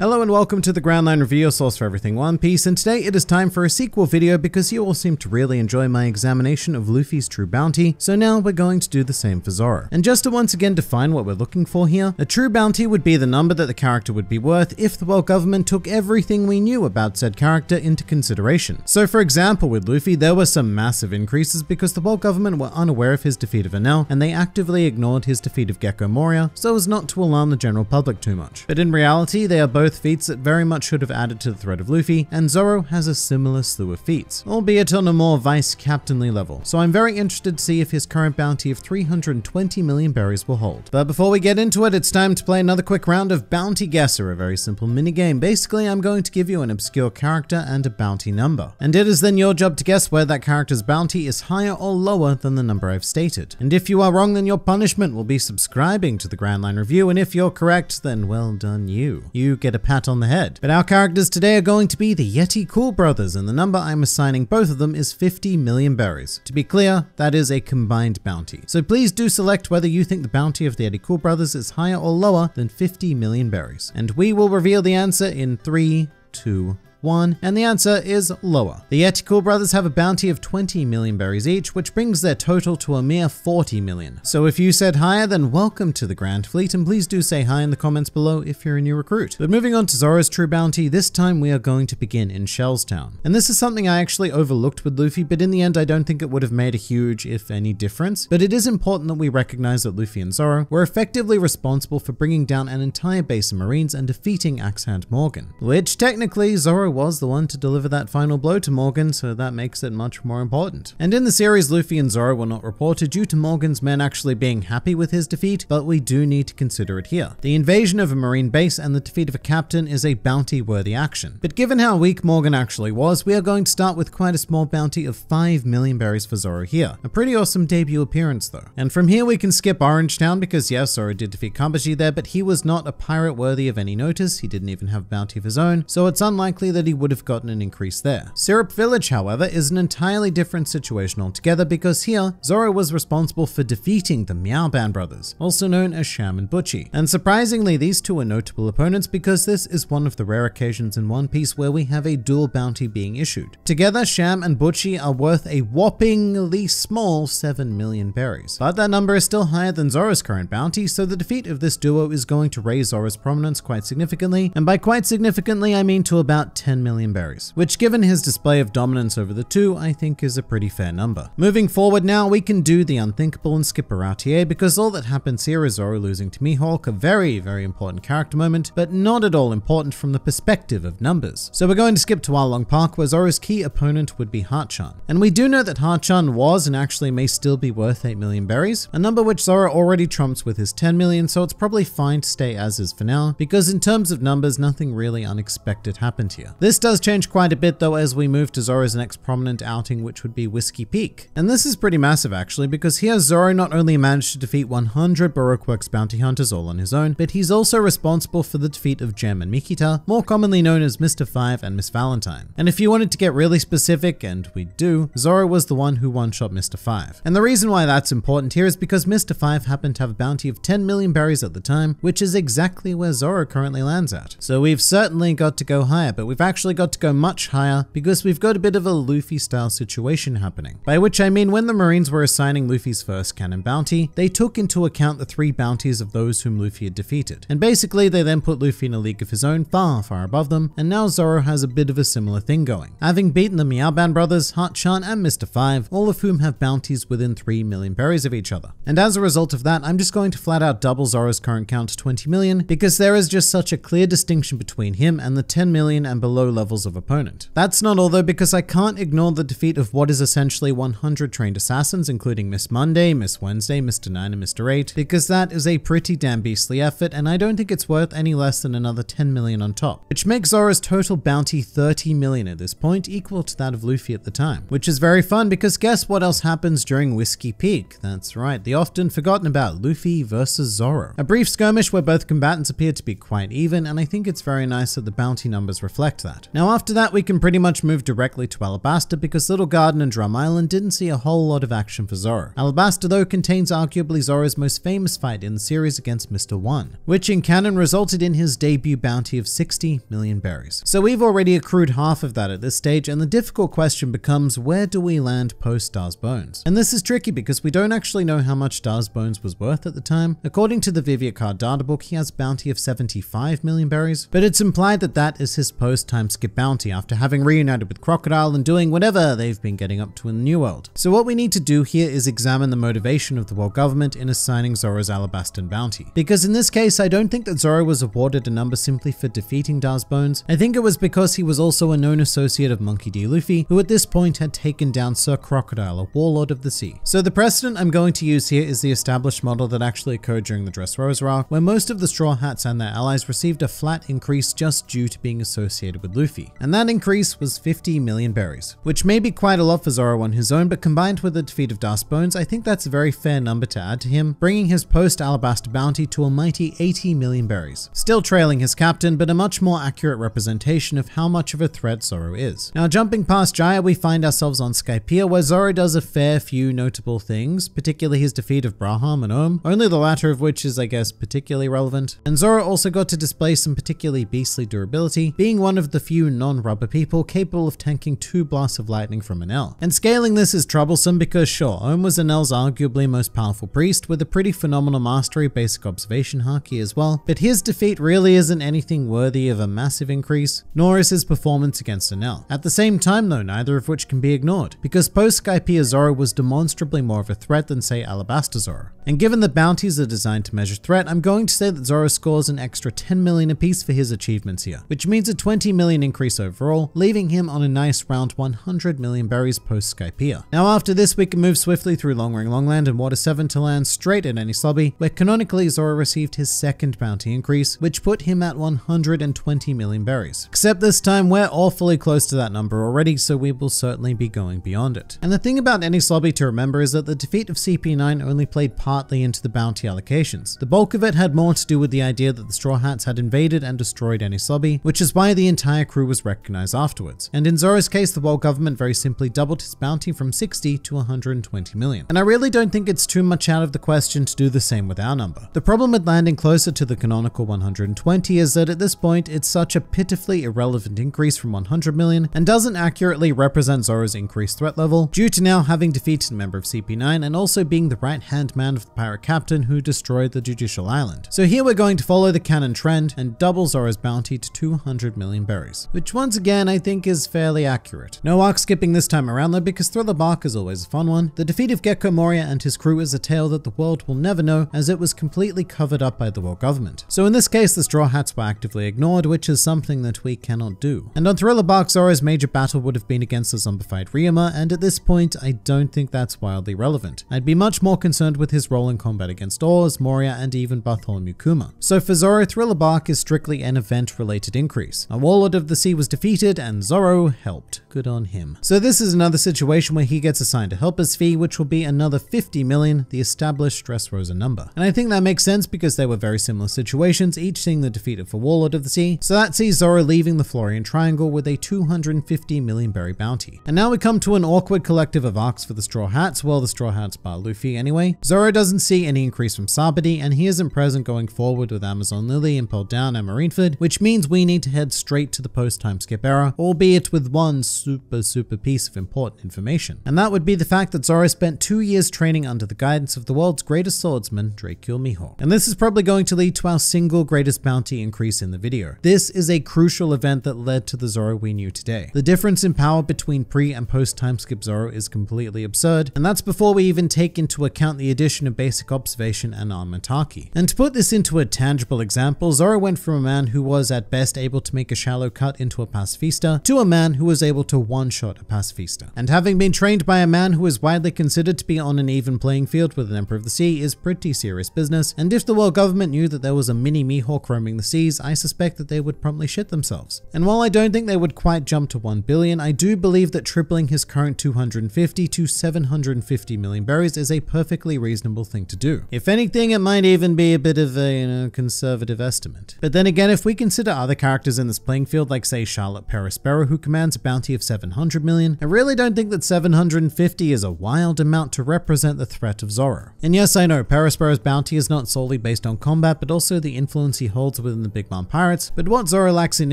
Hello and welcome to the Groundline Review, your source for everything One Piece, and today it is time for a sequel video because you all seem to really enjoy my examination of Luffy's true bounty, so now we're going to do the same for Zoro. And just to once again define what we're looking for here, a true bounty would be the number that the character would be worth if the world government took everything we knew about said character into consideration. So for example, with Luffy, there were some massive increases because the world government were unaware of his defeat of Enel, and they actively ignored his defeat of Gecko Moria, so as not to alarm the general public too much. But in reality, they are both both feats that very much should have added to the threat of Luffy, and Zoro has a similar slew of feats, albeit on a more vice-captainly level, so I'm very interested to see if his current bounty of 320 million berries will hold. But before we get into it, it's time to play another quick round of Bounty Guesser, a very simple mini game. Basically, I'm going to give you an obscure character and a bounty number, and it is then your job to guess where that character's bounty is higher or lower than the number I've stated. And if you are wrong, then your punishment will be subscribing to the Grand Line Review, and if you're correct, then well done you. You get a pat on the head. But our characters today are going to be the Yeti Cool Brothers and the number I'm assigning both of them is 50 million berries. To be clear, that is a combined bounty. So please do select whether you think the bounty of the Yeti Cool Brothers is higher or lower than 50 million berries. And we will reveal the answer in 3, 2, one, and the answer is lower. The Yeti Brothers have a bounty of 20 million berries each, which brings their total to a mere 40 million. So if you said higher, then welcome to the Grand Fleet, and please do say hi in the comments below if you're a new recruit. But moving on to Zoro's true bounty, this time we are going to begin in Shellstown. And this is something I actually overlooked with Luffy, but in the end I don't think it would have made a huge, if any, difference. But it is important that we recognize that Luffy and Zoro were effectively responsible for bringing down an entire base of marines and defeating Axe Hand Morgan. Which technically Zoro was the one to deliver that final blow to Morgan, so that makes it much more important. And in the series, Luffy and Zoro were not reported due to Morgan's men actually being happy with his defeat, but we do need to consider it here. The invasion of a marine base and the defeat of a captain is a bounty-worthy action. But given how weak Morgan actually was, we are going to start with quite a small bounty of 5 million berries for Zoro here. A pretty awesome debut appearance though. And from here we can skip Orange Town because yes, Zoro did defeat Kambashi there, but he was not a pirate worthy of any notice, he didn't even have bounty of his own, so it's unlikely that that he would have gotten an increase there. Syrup Village, however, is an entirely different situation altogether because here, Zoro was responsible for defeating the Miaoban brothers, also known as Sham and Butchie. And surprisingly, these two are notable opponents because this is one of the rare occasions in One Piece where we have a dual bounty being issued. Together, Sham and Butchie are worth a whoppingly small 7 million berries. But that number is still higher than Zoro's current bounty, so the defeat of this duo is going to raise Zoro's prominence quite significantly, and by quite significantly I mean to about 10 10 million berries, which given his display of dominance over the two, I think is a pretty fair number. Moving forward now, we can do the unthinkable and skip Aratier because all that happens here is Zoro losing to Mihawk, a very, very important character moment, but not at all important from the perspective of numbers. So we're going to skip to Arlong Park where Zoro's key opponent would be Harchan. And we do know that Harchan was and actually may still be worth 8 million berries, a number which Zoro already trumps with his 10 million, so it's probably fine to stay as is for now, because in terms of numbers, nothing really unexpected happened here. This does change quite a bit though as we move to Zoro's next prominent outing which would be Whiskey Peak. And this is pretty massive actually because here Zoro not only managed to defeat 100 Baroqueworks bounty hunters all on his own, but he's also responsible for the defeat of Jem and Mikita, more commonly known as Mr. Five and Miss Valentine. And if you wanted to get really specific, and we do, Zoro was the one who one-shot Mr. Five. And the reason why that's important here is because Mr. Five happened to have a bounty of 10 million berries at the time, which is exactly where Zoro currently lands at. So we've certainly got to go higher, but we've actually actually got to go much higher because we've got a bit of a Luffy style situation happening. By which I mean when the Marines were assigning Luffy's first cannon bounty, they took into account the three bounties of those whom Luffy had defeated. And basically they then put Luffy in a league of his own far, far above them, and now Zoro has a bit of a similar thing going. Having beaten the Miaoban brothers, Hart-chan and Mr. Five, all of whom have bounties within 3 million berries of each other. And as a result of that, I'm just going to flat out double Zoro's current count to 20 million because there is just such a clear distinction between him and the 10 million and below low levels of opponent. That's not all though because I can't ignore the defeat of what is essentially 100 trained assassins including Miss Monday, Miss Wednesday, Mr. 9 and Mr. 8 because that is a pretty damn beastly effort and I don't think it's worth any less than another 10 million on top, which makes Zora's total bounty 30 million at this point equal to that of Luffy at the time, which is very fun because guess what else happens during Whiskey Peak? That's right, the often forgotten about Luffy versus Zoro. A brief skirmish where both combatants appear to be quite even and I think it's very nice that the bounty numbers reflect that that. Now after that we can pretty much move directly to Alabasta because Little Garden and Drum Island didn't see a whole lot of action for Zoro. Alabasta though contains arguably Zoro's most famous fight in the series against Mr. One, which in canon resulted in his debut bounty of 60 million berries. So we've already accrued half of that at this stage and the difficult question becomes where do we land post Star's Bones? And this is tricky because we don't actually know how much Star's Bones was worth at the time. According to the Card data book, he has bounty of 75 million berries, but it's implied that that is his post time Skip Bounty after having reunited with Crocodile and doing whatever they've been getting up to in the New World. So what we need to do here is examine the motivation of the world government in assigning Zoro's Alabastan bounty. Because in this case, I don't think that Zoro was awarded a number simply for defeating Dar's I think it was because he was also a known associate of Monkey D. Luffy, who at this point had taken down Sir Crocodile, a warlord of the sea. So the precedent I'm going to use here is the established model that actually occurred during the Dressrosa arc, where most of the Straw Hats and their allies received a flat increase just due to being associated with Luffy, and that increase was 50 million berries, which may be quite a lot for Zoro on his own, but combined with the defeat of Dust Bones, I think that's a very fair number to add to him, bringing his post-Alabaster bounty to a mighty 80 million berries. Still trailing his captain, but a much more accurate representation of how much of a threat Zoro is. Now jumping past Jaya, we find ourselves on Skypiea, where Zoro does a fair few notable things, particularly his defeat of Braham and Ohm, only the latter of which is, I guess, particularly relevant. And Zoro also got to display some particularly beastly durability, being one of the few non-rubber people capable of tanking two blasts of lightning from an L. And scaling this is troublesome because sure, Ohm was an L's arguably most powerful priest with a pretty phenomenal mastery basic observation haki as well, but his defeat really isn't anything worthy of a massive increase, nor is his performance against an L. At the same time though, neither of which can be ignored, because post-Skypea Zoro was demonstrably more of a threat than say Alabaster Zoro. And given the bounties are designed to measure threat, I'm going to say that Zoro scores an extra 10 million apiece for his achievements here, which means a 20 million million increase overall, leaving him on a nice round 100 million berries post Skypea. Now after this we can move swiftly through Long Long Longland and Water 7 to land straight at Any slobby, where canonically Zora received his second bounty increase, which put him at 120 million berries. Except this time we're awfully close to that number already, so we will certainly be going beyond it. And the thing about Any slobby to remember is that the defeat of CP9 only played partly into the bounty allocations. The bulk of it had more to do with the idea that the Straw Hats had invaded and destroyed Any slobby, which is why the entire entire crew was recognized afterwards. And in Zoro's case, the world government very simply doubled his bounty from 60 to 120 million. And I really don't think it's too much out of the question to do the same with our number. The problem with landing closer to the canonical 120 is that at this point, it's such a pitifully irrelevant increase from 100 million and doesn't accurately represent Zoro's increased threat level due to now having defeated a member of CP9 and also being the right-hand man of the pirate captain who destroyed the judicial island. So here we're going to follow the canon trend and double Zoro's bounty to 200 million barrels which once again I think is fairly accurate. No arc skipping this time around though because Thriller Bark is always a fun one. The defeat of Gecko Moria and his crew is a tale that the world will never know as it was completely covered up by the world government. So in this case the Straw Hats were actively ignored which is something that we cannot do. And on Thriller Bark Zora's major battle would have been against the zombified Ryuma and at this point I don't think that's wildly relevant. I'd be much more concerned with his role in combat against Oz, Moria and even Bartholomew Kuma. So for Zora Thriller Bark is strictly an event related increase. A warlord Lord of the Sea was defeated and Zoro helped. Good on him. So this is another situation where he gets assigned a helper's fee, which will be another 50 million, the established Dressrosa number. And I think that makes sense because they were very similar situations, each seeing the defeat of a Warlord of the Sea. So that sees Zoro leaving the Florian Triangle with a 250 million berry bounty. And now we come to an awkward collective of arcs for the Straw Hats, well the Straw Hats bar Luffy anyway. Zoro doesn't see any increase from Sabadi and he isn't present going forward with Amazon Lily, and Impel Down and Marineford, which means we need to head straight to to the post time skip era, albeit with one super, super piece of important information. And that would be the fact that Zoro spent two years training under the guidance of the world's greatest swordsman, Dracul Mihawk. And this is probably going to lead to our single greatest bounty increase in the video. This is a crucial event that led to the Zoro we knew today. The difference in power between pre and post time skip Zoro is completely absurd, and that's before we even take into account the addition of basic observation and armataki. And to put this into a tangible example, Zoro went from a man who was at best able to make a shallow shallow cut into a pacifista to a man who was able to one-shot a pacifista. And having been trained by a man who is widely considered to be on an even playing field with an Emperor of the Sea is pretty serious business, and if the world government knew that there was a mini Mihawk roaming the seas, I suspect that they would promptly shit themselves. And while I don't think they would quite jump to 1 billion, I do believe that tripling his current 250 to 750 million berries is a perfectly reasonable thing to do. If anything, it might even be a bit of a, you know, conservative estimate. But then again, if we consider other characters in this playing field like say Charlotte perris who commands a bounty of 700 million, I really don't think that 750 is a wild amount to represent the threat of Zoro. And yes I know, perris bounty is not solely based on combat but also the influence he holds within the Big Mom Pirates, but what Zoro lacks in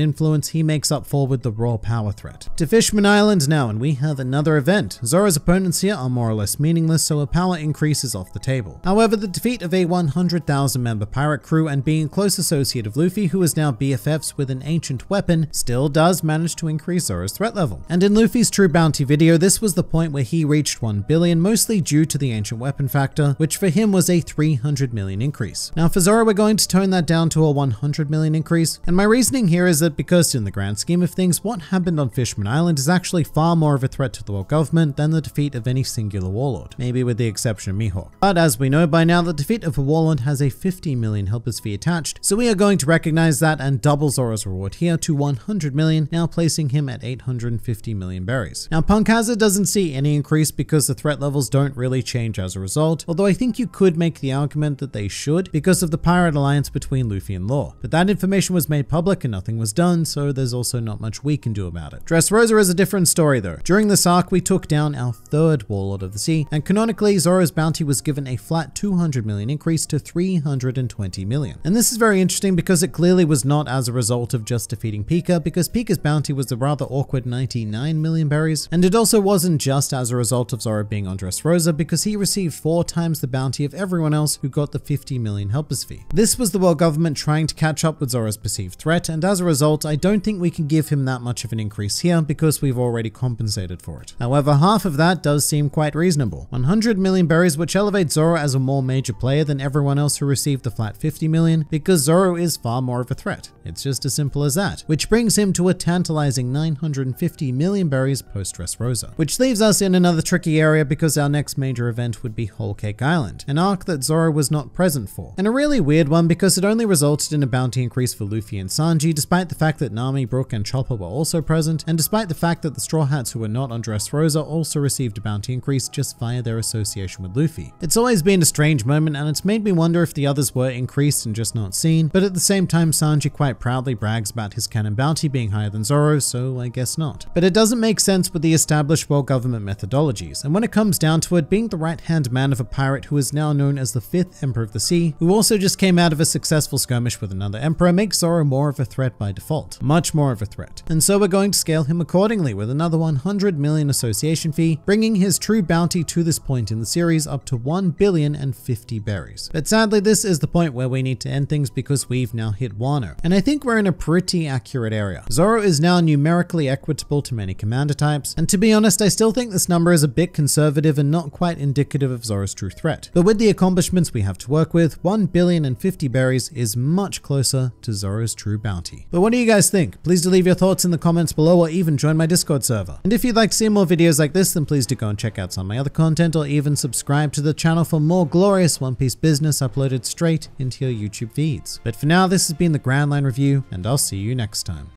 influence he makes up for with the raw power threat. To Fishman Island now and we have another event. Zoro's opponents here are more or less meaningless so a power increase is off the table. However, the defeat of a 100,000 member pirate crew and being a close associate of Luffy who is now BFFs with an ancient weapon weapon still does manage to increase Zora's threat level. And in Luffy's True Bounty video, this was the point where he reached 1 billion, mostly due to the ancient weapon factor, which for him was a 300 million increase. Now for Zora, we're going to tone that down to a 100 million increase, and my reasoning here is that because in the grand scheme of things, what happened on Fishman Island is actually far more of a threat to the world government than the defeat of any singular warlord, maybe with the exception of Mihawk. But as we know by now, the defeat of a warlord has a 50 million helpers fee attached, so we are going to recognize that and double Zora's reward here to 100 million, now placing him at 850 million berries. Now Punkhaza doesn't see any increase because the threat levels don't really change as a result, although I think you could make the argument that they should because of the pirate alliance between Luffy and Law. But that information was made public and nothing was done, so there's also not much we can do about it. Dressrosa is a different story though. During this arc, we took down our third Warlord of the Sea, and canonically Zoro's bounty was given a flat 200 million increase to 320 million. And this is very interesting because it clearly was not as a result of just defeating Pika because Pika's bounty was the rather awkward 99 million berries, and it also wasn't just as a result of Zoro being on Dressrosa because he received four times the bounty of everyone else who got the 50 million helpers fee. This was the world government trying to catch up with Zoro's perceived threat, and as a result, I don't think we can give him that much of an increase here because we've already compensated for it. However, half of that does seem quite reasonable. 100 million berries, which elevates Zoro as a more major player than everyone else who received the flat 50 million because Zoro is far more of a threat. It's just as simple as that, which which brings him to a tantalizing 950 million berries post Dressrosa. Which leaves us in another tricky area because our next major event would be Whole Cake Island, an arc that Zoro was not present for, and a really weird one because it only resulted in a bounty increase for Luffy and Sanji despite the fact that Nami, Brook and Chopper were also present, and despite the fact that the Straw Hats who were not on Dressrosa also received a bounty increase just via their association with Luffy. It's always been a strange moment and it's made me wonder if the others were increased and just not seen, but at the same time Sanji quite proudly brags about his canon and bounty being higher than Zoro, so I guess not. But it doesn't make sense with the established world government methodologies, and when it comes down to it, being the right-hand man of a pirate who is now known as the Fifth Emperor of the Sea, who also just came out of a successful skirmish with another emperor, makes Zoro more of a threat by default, much more of a threat. And so we're going to scale him accordingly with another 100 million association fee, bringing his true bounty to this point in the series up to 1 billion and 50 berries. But sadly, this is the point where we need to end things because we've now hit Wano, and I think we're in a pretty accurate accurate area. Zoro is now numerically equitable to many commander types, and to be honest, I still think this number is a bit conservative and not quite indicative of Zoro's true threat. But with the accomplishments we have to work with, 1 billion and 50 berries is much closer to Zoro's true bounty. But what do you guys think? Please do leave your thoughts in the comments below or even join my Discord server. And if you'd like to see more videos like this, then please do go and check out some of my other content or even subscribe to the channel for more glorious One Piece business uploaded straight into your YouTube feeds. But for now, this has been the Grand Line Review, and I'll see you next next time.